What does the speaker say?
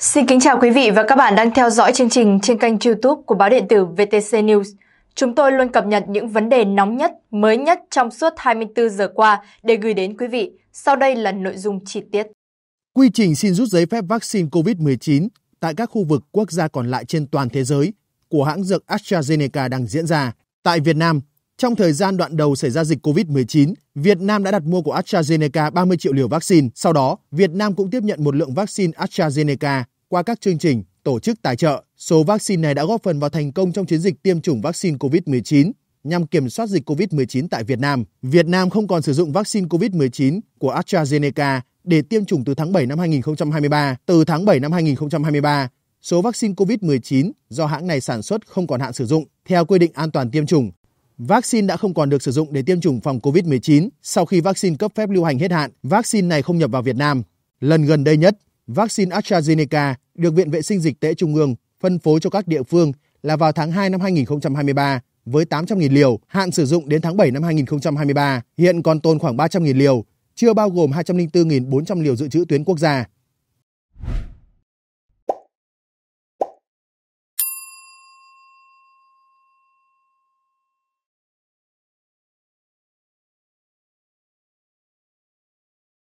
Xin kính chào quý vị và các bạn đang theo dõi chương trình trên kênh YouTube của báo điện tử VTC News. Chúng tôi luôn cập nhật những vấn đề nóng nhất, mới nhất trong suốt 24 giờ qua để gửi đến quý vị. Sau đây là nội dung chi tiết. Quy trình xin rút giấy phép vaccine COVID-19 tại các khu vực quốc gia còn lại trên toàn thế giới của hãng dược AstraZeneca đang diễn ra. Tại Việt Nam, trong thời gian đoạn đầu xảy ra dịch COVID-19, Việt Nam đã đặt mua của AstraZeneca 30 triệu liều vaccine. Sau đó, Việt Nam cũng tiếp nhận một lượng vaccine AstraZeneca qua các chương trình, tổ chức tài trợ. Số vaccine này đã góp phần vào thành công trong chiến dịch tiêm chủng vaccine COVID-19 nhằm kiểm soát dịch COVID-19 tại Việt Nam. Việt Nam không còn sử dụng vaccine COVID-19 của AstraZeneca để tiêm chủng từ tháng 7 năm 2023. Từ tháng 7 năm 2023, số vaccine COVID-19 do hãng này sản xuất không còn hạn sử dụng. Theo quy định an toàn tiêm chủng, vaccine đã không còn được sử dụng để tiêm chủng phòng COVID-19 sau khi vaccine cấp phép lưu hành hết hạn, vaccine này không nhập vào Việt Nam. Lần gần đây nhất, vaccine AstraZeneca được Viện Vệ sinh Dịch tễ Trung ương phân phối cho các địa phương là vào tháng 2 năm 2023 với 800.000 liều, hạn sử dụng đến tháng 7 năm 2023, hiện còn tồn khoảng 300.000 liều, chưa bao gồm 204.400 liều dự trữ tuyến quốc gia.